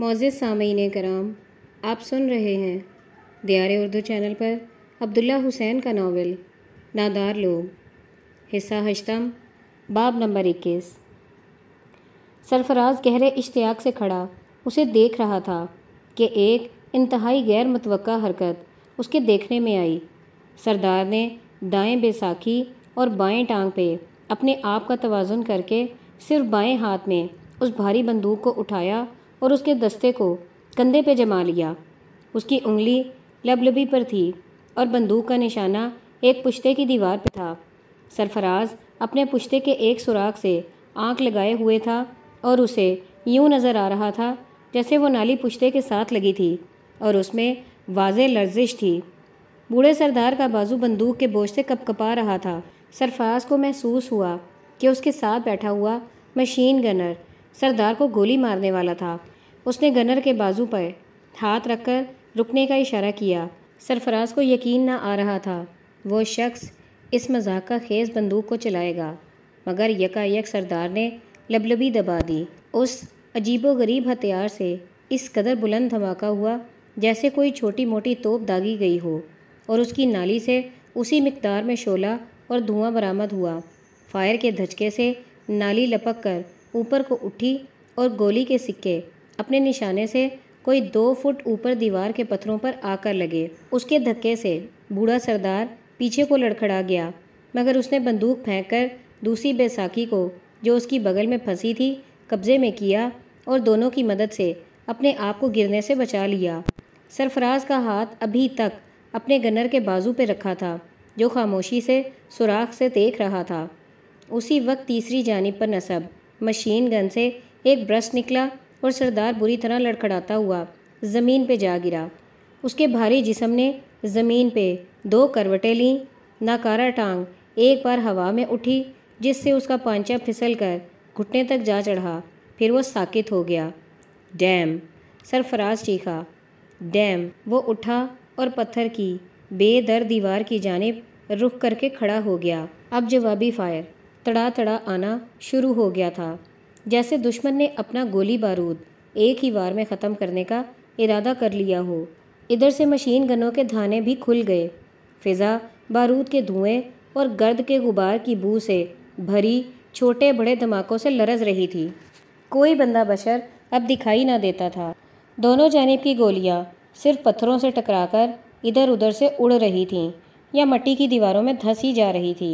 Moz सामीन कराम आप सुन रहे हैं दियार उर्दू चैनल पर अब्दुल्ला हुसैन का नावल नादार लोग हिस्सा हशतम बाब नंबर इक्कीस सरफराज गहरे इश्तियाक से खड़ा उसे देख रहा था कि एक इंतहाई गैर मुतव हरकत उसके देखने में आई सरदार ने दाएं बेसाखी और बाएं टांग पे अपने आप का तोज़ुन करके सिर्फ बाएं हाथ में उस भारी बंदूक को उठाया और उसके दस्ते को कंधे पर जमा लिया उसकी उंगली लबलबी पर थी और बंदूक का निशाना एक पुश्ते की दीवार पर था सरफराज अपने पुश्ते के एक सुराख से आंख लगाए हुए था और उसे यूं नज़र आ रहा था जैसे वो नाली पुश्ते के साथ लगी थी और उसमें वाज लर्जिश थी बूढ़े सरदार का बाजू बंदूक के बोझ से कपकपा रहा था सरफराज को महसूस हुआ कि उसके साथ बैठा हुआ मशीन गनर सरदार को गोली मारने वाला था उसने गनर के बाजू पर हाथ रखकर रुकने का इशारा किया सरफराज को यकीन ना आ रहा था वो शख्स इस मजाक का खेज बंदूक को चलाएगा मगर यकायक सरदार ने लबलबी दबा दी उस अजीबो गरीब हथियार से इस कदर बुलंद धमाका हुआ जैसे कोई छोटी मोटी तोप दागी गई हो और उसकी नाली से उसी मकदार में शोला और धुआं बरामद हुआ फायर के धचके से नाली लपक कर ऊपर को उठी और गोली के सिक्के अपने निशाने से कोई दो फुट ऊपर दीवार के पत्थरों पर आकर लगे उसके धक्के से बूढ़ा सरदार पीछे को लड़खड़ा गया मगर उसने बंदूक फेंक कर दूसरी बैसाखी को जो उसकी बगल में फंसी थी कब्जे में किया और दोनों की मदद से अपने आप को गिरने से बचा लिया सरफराज का हाथ अभी तक अपने गनर के बाजू पर रखा था जो खामोशी से सुराख से देख रहा था उसी वक्त तीसरी जानब पर नसब मशीन गन से एक ब्रश निकला और सरदार बुरी तरह लड़खड़ाता हुआ ज़मीन पे जा गिरा उसके भारी जिसम ने ज़मीन पे दो करवटें लीं नाकारा टांग एक बार हवा में उठी जिससे उसका पांचा फिसल कर घुटने तक जा चढ़ा फिर वो साकित हो गया डैम सरफराज चीखा डैम वो उठा और पत्थर की बेदर दीवार की जानब रुख करके खड़ा हो गया अब जवाबी फायर तड़ा तड़ा आना शुरू हो गया था जैसे दुश्मन ने अपना गोली बारूद एक ही वार में ख़त्म करने का इरादा कर लिया हो इधर से मशीन गनों के धाने भी खुल गए फिज़ा बारूद के धुएं और गर्द के गुबार की बू से भरी छोटे बड़े धमाकों से लरज रही थी कोई बंदा बशर अब दिखाई ना देता था दोनों जानब की गोलियाँ सिर्फ पत्थरों से टकराकर इधर उधर से उड़ रही थीं या मट्टी की दीवारों में धंसी जा रही थी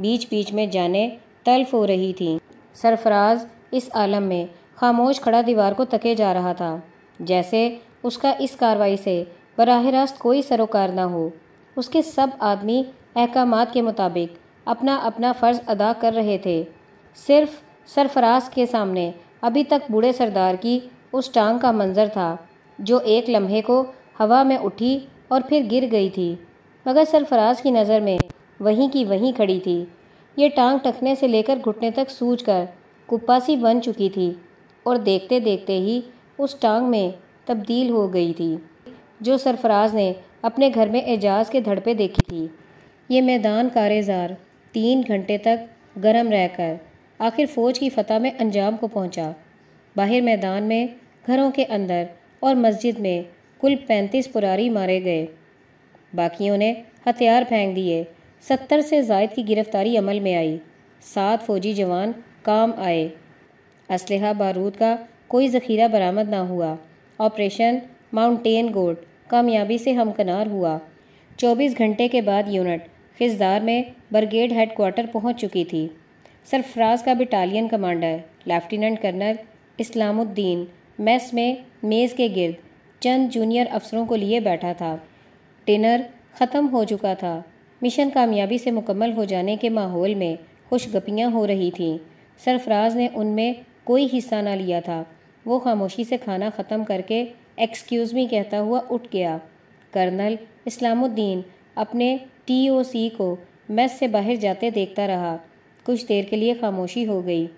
बीच बीच में जाने तल्फ हो रही थीं सरफराज इस आलम में खामोश खड़ा दीवार को तके जा रहा था जैसे उसका इस कार्रवाई से बराह रास्त कोई सरोकार ना हो उसके सब आदमी अहकाम के मुताबिक अपना अपना फ़र्ज़ अदा कर रहे थे सिर्फ सरफराज के सामने अभी तक बूढ़े सरदार की उस टांग का मंजर था जो एक लम्हे को हवा में उठी और फिर गिर गई थी मगर सरफराज की नज़र में वहीं की वहीं खड़ी थी ये टांग टखने से लेकर घुटने तक सूझ कर कुप्पासी बन चुकी थी और देखते देखते ही उस टांग में तब्दील हो गई थी जो सरफराज ने अपने घर में एजाज के धड़पे देखी थी ये मैदान कारेजार तीन घंटे तक गर्म रहकर आखिर फ़ौज की फतह में अंजाम को पहुंचा। बाहर मैदान में घरों के अंदर और मस्जिद में कुल पैंतीस पुरारी मारे गए बाकियों ने हथियार फेंक दिए सत्तर से जायद की गिरफ्तारी अमल में आई सात फौजी जवान काम आए इसलहा बारूद का कोई ज़ख़ीरा बरामद ना हुआ ऑपरेशन माउंटेन गोड कामयाबी से हमकनार हुआ 24 घंटे के बाद यूनिट खिजदार में ब्रिगेड हेडकोार्टर पहुंच चुकी थी सरफराज का battalion commander lieutenant colonel Islamuddin mess में मेज़ के गिरद चंद जूनियर अफसरों को लिए बैठा था डिनर ख़त्म हो चुका था मिशन कामयाबी से मुकम्मल हो जाने के माहौल में खुशगपियाँ हो रही थीं सरफराज ने उनमें कोई हिस्सा ना लिया था वो खामोशी से खाना ख़त्म करके एक्सक्यूज़ मी कहता हुआ उठ गया कर्नल इस्लामुद्दीन अपने टीओसी को मैस से बाहर जाते देखता रहा कुछ देर के लिए खामोशी हो गई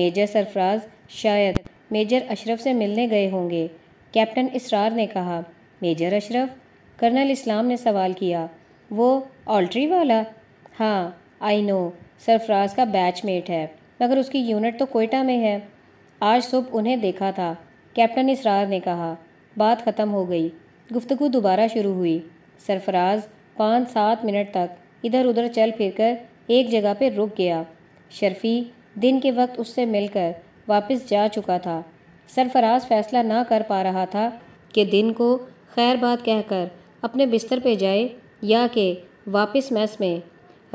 मेजर सरफराज शायद मेजर अशरफ से मिलने गए होंगे कैप्टन इसरार ने कहा मेजर अशरफ कर्नल इस्लाम ने सवाल किया वो ऑल्ट्री वाला हाँ आई नो सरफराज का बैचमेट है मगर उसकी यूनिट तो कोयटा में है आज सुबह उन्हें देखा था कैप्टन इसरार ने कहा बात ख़त्म हो गई गुफ्तु दोबारा शुरू हुई सरफराज पाँच सात मिनट तक इधर उधर चल फिर कर एक जगह पर रुक गया शर्फी दिन के वक्त उससे मिलकर वापस जा चुका था सरफराज फैसला ना कर पा रहा था कि दिन को खैर बात कहकर अपने बिस्तर पे जाए या कि वापस मैस में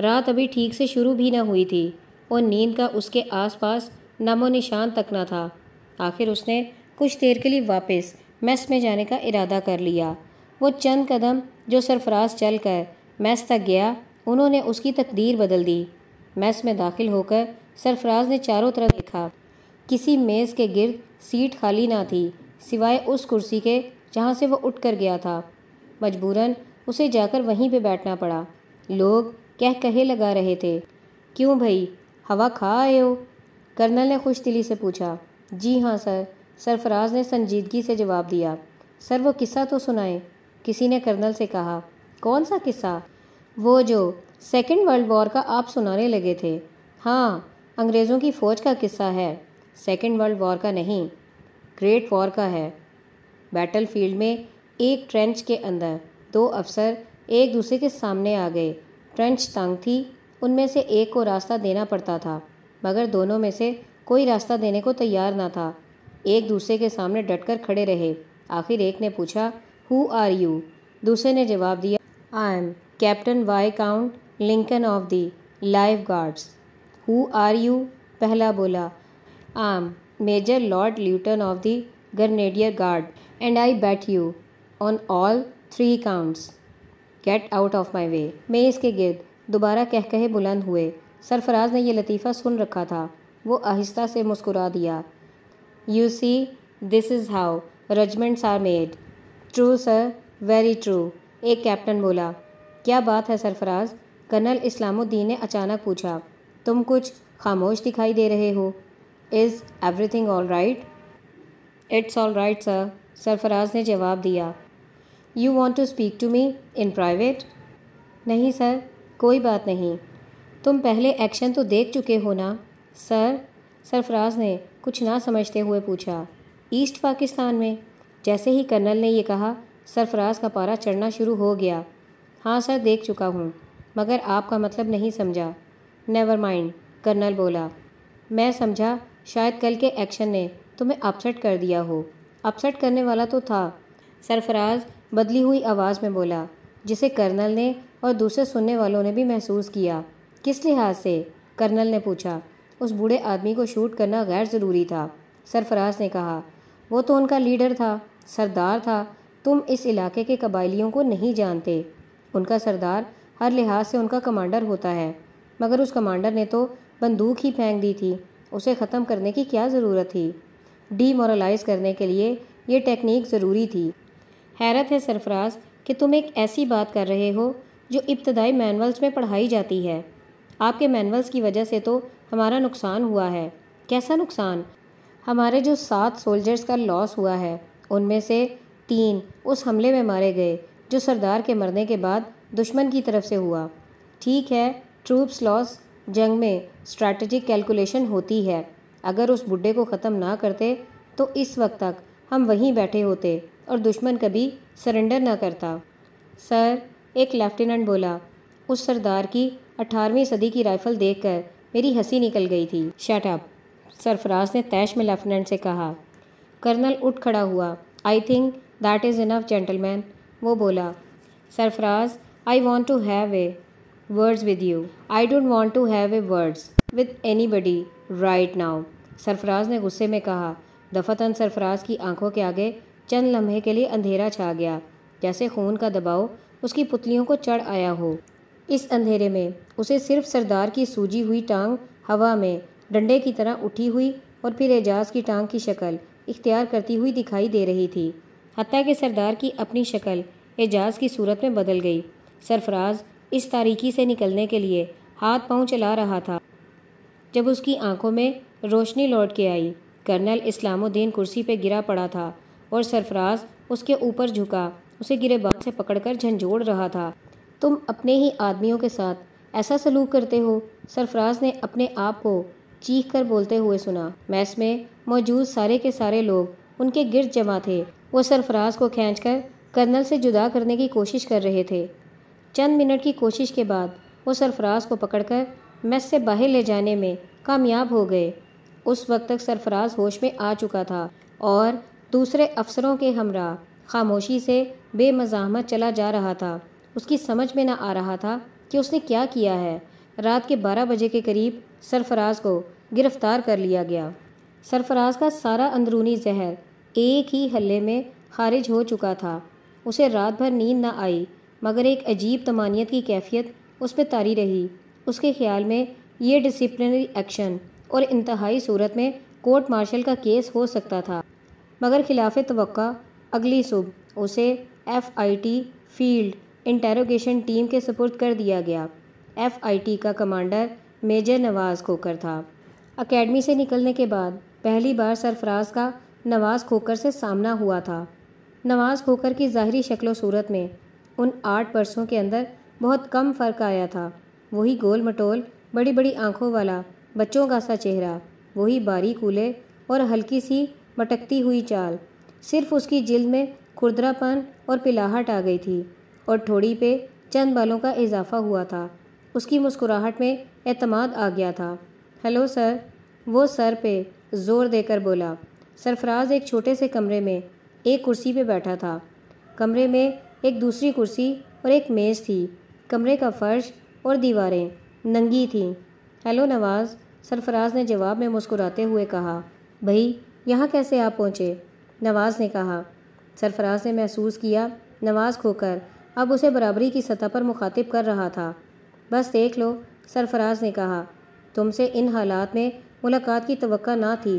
रात अभी ठीक से शुरू भी ना हुई थी और नींद का उसके आसपास नामो निशान तक ना था आखिर उसने कुछ देर के लिए वापस मैस में जाने का इरादा कर लिया वो चंद कदम जो सरफराज चल कर मैस तक गया उन्होंने उसकी तकदीर बदल दी मैस में दाखिल होकर सरफराज ने चारों तरफ देखा किसी मेज़ के गिरद सीट खाली ना थी सिवाय उस कुर्सी के जहाँ से वो उठ कर गया था मजबूरन उसे जाकर वहीं पे बैठना पड़ा लोग कह कहे लगा रहे थे क्यों भाई हवा खा आए हो कर्नल ने खुश दिली से पूछा जी हाँ सर सरफराज ने संजीदगी से जवाब दिया सर वो किस्सा तो सुनाए किसी ने कर्नल से कहा कौन सा किस्सा वो जो सेकेंड वर्ल्ड वॉर का आप सुनाने लगे थे हाँ अंग्रेज़ों की फ़ौज का किस्सा है सेकेंड वर्ल्ड वॉर का नहीं ग्रेट वॉर का है बैटल फील्ड में एक ट्रेंच के अंदर दो अफसर एक दूसरे के सामने आ गए ट्रेंच तंग थी उनमें से एक को रास्ता देना पड़ता था मगर दोनों में से कोई रास्ता देने को तैयार ना था एक दूसरे के सामने डटकर खड़े रहे आखिर एक ने पूछा हु आर यू दूसरे ने जवाब दिया I am captain viscount Lincoln of the life guards who are you पहला बोला I am major lord Luton of the grenadier guard and I bet you on all three counts get out of my way मैं इसके गिर्द दोबारा कह कहे बुलंद हुए सरफराज ने यह लतीफ़ा सुन रखा था वो आहिस्ता से मुस्कुरा दिया you see this is how regiments are made true sir very true एक कैप्टन बोला क्या बात है सरफराज कर्नल इस्लामुद्दीन ने अचानक पूछा तुम कुछ खामोश दिखाई दे रहे हो is everything all right it's all right sir Sarfaraz ने जवाब दिया you want to speak to me in private नहीं सर कोई बात नहीं तुम पहले एक्शन तो देख चुके हो ना सर सरफराज ने कुछ ना समझते हुए पूछा ईस्ट पाकिस्तान में जैसे ही कर्नल ने यह कहा सरफराज का पारा चढ़ना शुरू हो गया हाँ सर देख चुका हूँ मगर आपका मतलब नहीं समझा नेवर माइंड कर्नल बोला मैं समझा शायद कल के एक्शन ने तुम्हें अपसेट कर दिया हो अपसेट करने वाला तो था सरफराज बदली हुई आवाज़ में बोला जिसे कर्नल ने और दूसरे सुनने वालों ने भी महसूस किया किस लिहाज से कर्नल ने पूछा उस बूढ़े आदमी को शूट करना गैर ज़रूरी था सरफराज ने कहा वो तो उनका लीडर था सरदार था तुम इस इलाके के कबाइलियों को नहीं जानते उनका सरदार हर लिहाज से उनका कमांडर होता है मगर उस कमांडर ने तो बंदूक ही फेंक दी थी उसे ख़त्म करने की क्या ज़रूरत थी डीमोरलाइज करने के लिए ये टेक्निक ज़रूरी थी हैरत है सरफराज कि तुम एक ऐसी बात कर रहे हो जो इब्तदाई मैनुअल्स में पढ़ाई जाती है आपके मैनुअल्स की वजह से तो हमारा नुकसान हुआ है कैसा नुकसान हमारे जो सात सोल्जर्स का लॉस हुआ है उनमें से तीन उस हमले में मारे गए जो सरदार के मरने के बाद दुश्मन की तरफ से हुआ ठीक है ट्रूप्स लॉस जंग में स्ट्रैटेजिक कैलकुलेशन होती है अगर उस बुढ़े को ख़त्म ना करते तो इस वक्त तक हम वहीं बैठे होते और दुश्मन कभी सरेंडर ना करता सर एक लेफ्टिनेंट बोला उस सरदार की अठारहवीं सदी की राइफ़ल देखकर मेरी हंसी निकल गई थी शट अप सरफराज ने तैश में लेफ्टिनेंट से कहा कर्नल उठ खड़ा हुआ I think that is enough gentleman वो बोला Sarfaraz I want to have a words with you I don't want to have a words with anybody right now Sarfaraz ने गुस्से में कहा दफतन सरफराज की आंखों के आगे चंद लम्हे के लिए अंधेरा छा गया जैसे खून का दबाव उसकी पुतलियों को चढ़ आया हो इस अंधेरे में उसे सिर्फ सरदार की सूजी हुई टांग हवा में डंडे की तरह उठी हुई और फिर एजाज की टांग की शक्ल इख्तियार करती हुई दिखाई दे रही थी हती कि सरदार की अपनी शक्ल एजाज की सूरत में बदल गई सरफराज इस तारीकी से निकलने के लिए हाथ पांव चला रहा था जब उसकी आंखों में रोशनी लौट के आई कर्नल इस्लामुद्दीन कुर्सी पर गिरा पड़ा था और सरफराज उसके ऊपर झुका उसे गिरेबान से पकड़कर झंझोड़ रहा था तुम अपने ही आदमियों के साथ ऐसा सलूक करते हो सरफराज ने अपने आप को चीख कर बोलते हुए सुना मैस में मौजूद सारे के सारे लोग उनके गिर्द जमा थे वो सरफराज को खींच कर कर्नल से जुदा करने की कोशिश कर रहे थे चंद मिनट की कोशिश के बाद वो सरफराज को पकड़कर मैस से बाहर ले जाने में कामयाब हो गए उस वक्त तक सरफराज होश में आ चुका था और दूसरे अफसरों के हमरा खामोशी से बेमजामत चला जा रहा था उसकी समझ में ना आ रहा था कि उसने क्या किया है रात के बारह बजे के करीब सरफराज को गिरफ्तार कर लिया गया सरफराज का सारा अंदरूनी जहर एक ही हल्ले में खारिज हो चुका था उसे रात भर नींद ना आई मगर एक अजीब तमानियत की कैफियत उस पर तारी रही उसके ख्याल में ये डिसिप्लिनरी एक्शन और इंतहाई सूरत में कोर्ट मार्शल का केस हो सकता था मगर खिलाफ तो अगली सुबह उसे एफआईटी फील्ड इंटेरोगेशन टीम के सपुर्द कर दिया गया एफआईटी का कमांडर मेजर नवाज़ खोकर था अकेडमी से निकलने के बाद पहली बार सरफराज का नवाज़ खोकर से सामना हुआ था नवाज़ खोकर की ज़ाहरी शक्ल सूरत में उन आठ बरसों के अंदर बहुत कम फ़र्क आया था वही गोल मटोल बड़ी बड़ी आँखों वाला बच्चों का सा चेहरा वही बारीक कूले और हल्की सी मटकती हुई चाल सिर्फ उसकी जिल्द में खुरदरापन और पिलाहट आ गई थी और ठोड़ी पे चंद बालों का इजाफा हुआ था उसकी मुस्कुराहट में एतमाद आ गया था हेलो सर वो सर पे ज़ोर देकर बोला सरफराज एक छोटे से कमरे में एक कुर्सी पे बैठा था कमरे में एक दूसरी कुर्सी और एक मेज़ थी कमरे का फर्श और दीवारें नंगी थीं हेलो नवाज़ सरफराज ने जवाब में मुस्कुराते हुए कहा भई यहाँ कैसे आप पहुँचे नवाज़ ने कहा सरफराज ने महसूस किया नवाज़ खोकर अब उसे बराबरी की सतह पर मुखातिब कर रहा था बस देख लो सरफराज ने कहा तुमसे इन हालात में मुलाकात की तो ना थी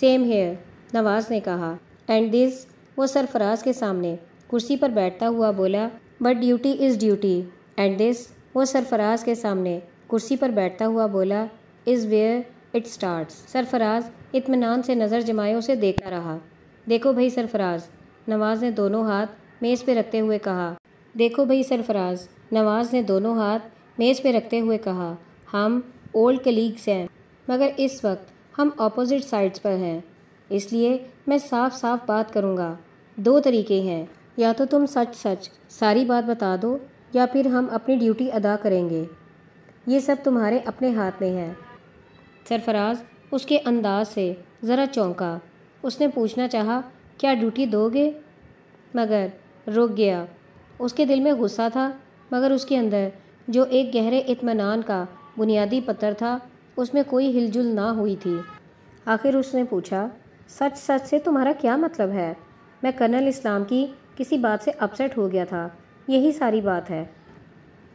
सेम हेयर नवाज़ ने कहा एंड दिस वो सरफराज के सामने कुर्सी पर बैठता हुआ बोला but duty is duty and this वो सरफराज के सामने कुर्सी पर बैठता हुआ बोला is where it start Sarfaraz इतमान से नज़र जमाए उसे देखता रहा देखो भाई सरफराज नवाज़ ने दोनों हाथ मेज़ पे रखते हुए कहा देखो भाई सरफराज नवाज़ ने दोनों हाथ मेज़ पे रखते हुए कहा हम ओल्ड कलीग्स हैं मगर इस वक्त हम अपोजिट साइड्स पर हैं इसलिए मैं साफ साफ बात करूँगा दो तरीके हैं या तो तुम सच सच सारी बात बता दो या फिर हम अपनी ड्यूटी अदा करेंगे ये सब तुम्हारे अपने हाथ में है सरफराज उसके अंदाज से ज़रा चौंका उसने पूछना चाहा क्या ड्यूटी दोगे मगर रुक गया उसके दिल में गुस्सा था मगर उसके अंदर जो एक गहरे इतमान का बुनियादी पत्थर था उसमें कोई हिलजुल ना हुई थी आखिर उसने पूछा सच सच से तुम्हारा क्या मतलब है मैं कर्नल इस्लाम की किसी बात से अपसेट हो गया था यही सारी बात है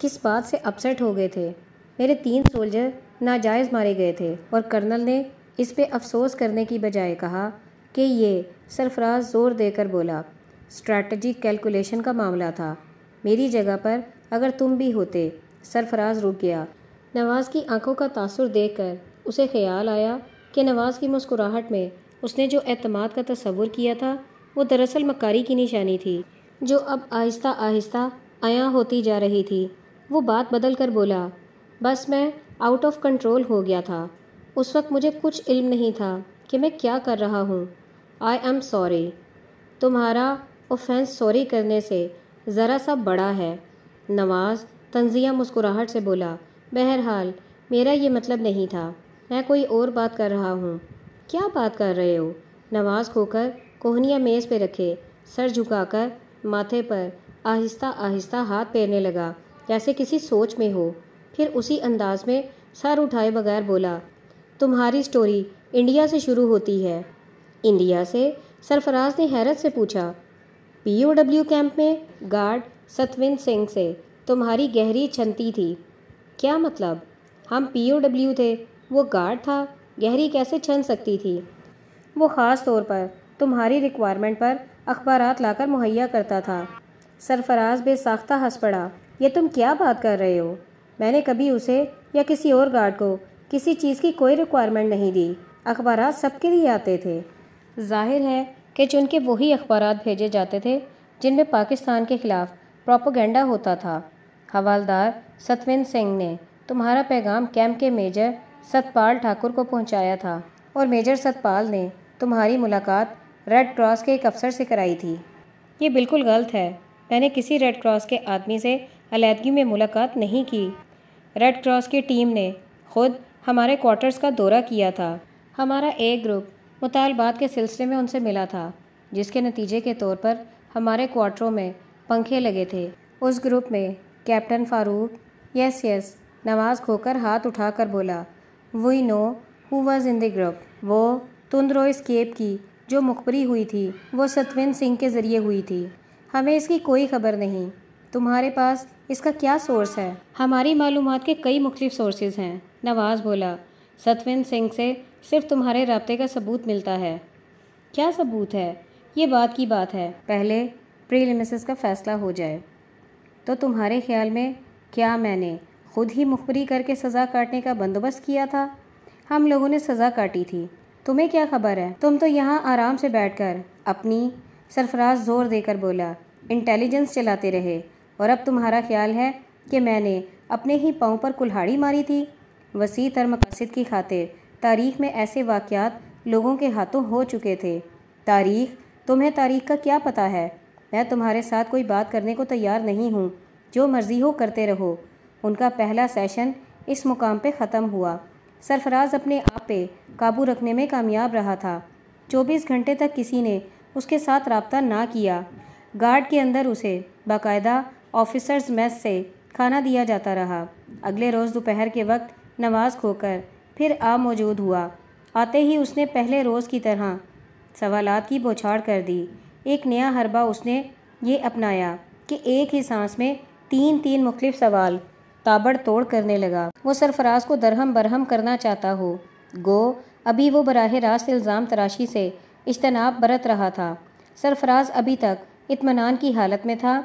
किस बात से अपसेट हो गए थे मेरे तीन सोल्जर नाजायज़ मारे गए थे और कर्नल ने इस पे अफसोस करने की बजाय कहा कि ये सरफराज ज़ोर देकर बोला स्ट्रैटी कैलकुलेशन का मामला था मेरी जगह पर अगर तुम भी होते सरफराज रुक गया नवाज़ की आंखों का तासुर देखकर उसे ख्याल आया कि नवाज़ की मुस्कुराहट में उसने जो अतमाद का तस्वुर किया था वो दरअसल मकारी की निशानी थी जो अब आहिस्ता आहिस्ता आया होती जा रही थी वो बात बदल कर बोला बस मैं आउट ऑफ कंट्रोल हो गया था उस वक्त मुझे कुछ इल्म नहीं था कि मैं क्या कर रहा हूँ आई एम सॉरी तुम्हारा ऑफेंस सॉरी करने से ज़रा सा बड़ा है नवाज़ तंजिया मुस्कुराहट से बोला बहरहाल मेरा ये मतलब नहीं था मैं कोई और बात कर रहा हूँ क्या बात कर रहे हो नवाज़ खोकर कोहनिया मेज़ पे रखे सर झुकाकर माथे पर आहिस्ता आहिस्ता हाथ पैरने लगा जैसे किसी सोच में हो फिर उसी अंदाज में सर उठाए बगैर बोला तुम्हारी स्टोरी इंडिया से शुरू होती है इंडिया से सरफराज ने हैरत से पूछा पीओडब्ल्यू कैंप में गार्ड सतविंद सिंह से तुम्हारी गहरी छनती थी क्या मतलब हम पीओडब्ल्यू थे वो गार्ड था गहरी कैसे छन सकती थी वो ख़ास तौर पर तुम्हारी रिक्वायरमेंट पर अखबार लाकर मुहैया करता था सरफराज बेसाख्ता हंस पड़ा ये तुम क्या बात कर रहे हो मैंने कभी उसे या किसी और गार्ड को किसी चीज़ की कोई रिक्वायरमेंट नहीं दी अखबार सबके लिए आते थे जाहिर है कि चुनके वही अखबार भेजे जाते थे जिनमें पाकिस्तान के ख़िलाफ़ प्रोपोगेंडा होता था हवालदार सतविंद सिंह ने तुम्हारा पैगाम कैंप के मेजर सतपाल ठाकुर को पहुंचाया था और मेजर सतपाल ने तुम्हारी मुलाकात रेड क्रॉस के एक अफसर से कराई थी ये बिल्कुल गलत है मैंने किसी रेड क्रॉस के आदमी से अलीदगी में मुलाकात नहीं की रेड क्रॉस की टीम ने खुद हमारे क्वार्टर्स का दौरा किया था हमारा एक ग्रुप मुतालबात के सिलसिले में उनसे मिला था जिसके नतीजे के तौर पर हमारे क्वार्टरों में पंखे लगे थे उस ग्रुप में captain Farooq yes yes Nawaz Khokhar हाथ उठाकर बोला we know who was in the group वो तुंद्रो स्केप की जो मुखबरी हुई थी वो सतविंद सिंह के ज़रिए हुई थी हमें इसकी कोई खबर नहीं तुम्हारे पास इसका क्या सोर्स है हमारी मालूम के कई मुख्तफ सोर्सेज हैं नवाज़ बोला सतविंद सिंह से सिर्फ तुम्हारे रबते का सबूत मिलता है क्या सबूत है ये बात की बात है पहले प्रीलिमिसिस का फ़ैसला हो जाए तो तुम्हारे ख्याल में क्या मैंने खुद ही मुखबरी करके सज़ा काटने का बंदोबस्त किया था हम लोगों ने सज़ा काटी थी तुम्हें क्या खबर है तुम तो यहाँ आराम से बैठकर अपनी सरफराज जोर देकर बोला इंटेलिजेंस चलाते रहे और अब तुम्हारा ख्याल है कि मैंने अपने ही पाँव पर कुल्हाड़ी मारी थी वसी तर मकसद की खातिर तारीख में ऐसे वाक़ात लोगों के हाथों हो चुके थे तारीख तुम्हें तारीख का क्या पता है मैं तुम्हारे साथ कोई बात करने को तैयार नहीं हूँ जो मर्ज़ी हो करते रहो उनका पहला सेशन इस मुकाम पे ख़त्म हुआ सरफराज अपने आप पे काबू रखने में कामयाब रहा था चौबीस घंटे तक किसी ने उसके साथ रबता ना किया गार्ड के अंदर उसे बाकायदा ऑफिसर्स मेस से खाना दिया जाता रहा अगले रोज़ दोपहर के वक्त नमाज़ खोकर फिर आ मौजूद हुआ आते ही उसने पहले रोज़ की तरह सवालत की बौछाड़ कर दी एक नया हरबा उसने ये अपनाया कि एक ही सांस में तीन तीन मुख्तफ सवाल ताबड़ तोड़ करने लगा वो सरफराज को दरहम बरहम करना चाहता हो गो अभी वो बराह रास्त इल्ज़ाम तराशी से इजतनाब बरत रहा था सरफराज अभी तक इतमान की हालत में था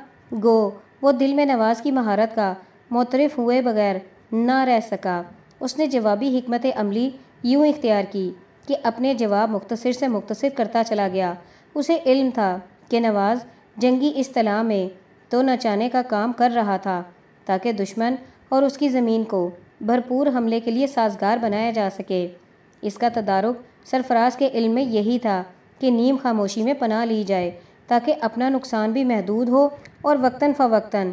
गो वो दिल में नवाज की महारत का मोतरफ हुए बगैर ना रह सका उसने जवाबी हमत अमली यूँ इख्तियार की कि अपने जवाब मुख्तर से मुख्तर करता चला गया उसे इल्म था कि नवाज़ जंगी असलाह में तो नचाने का काम कर रहा था ताकि दुश्मन और उसकी ज़मीन को भरपूर हमले के लिए साजगार बनाया जा सके इसका तदारक सरफराज के इल्म में यही था कि नीम खामोशी में पना ली जाए ताकि अपना नुकसान भी महदूद हो और वक्ता फ़वक्ता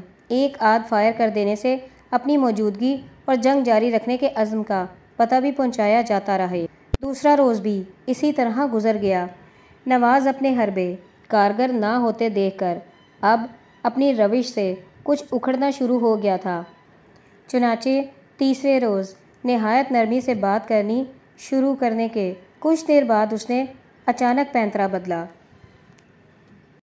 एक आध फायर कर देने से अपनी मौजूदगी और जंग जारी रखने के अज़म का पता भी पहुँचाया जाता रहे दूसरा रोज़ भी इसी तरह गुजर गया नवाज़ अपने हरबे कारगर ना होते देखकर अब अपनी रविश से कुछ उखड़ना शुरू हो गया था चुनाचे तीसरे रोज़ नहायत नरमी से बात करनी शुरू करने के कुछ देर बाद उसने अचानक पैंतरा बदला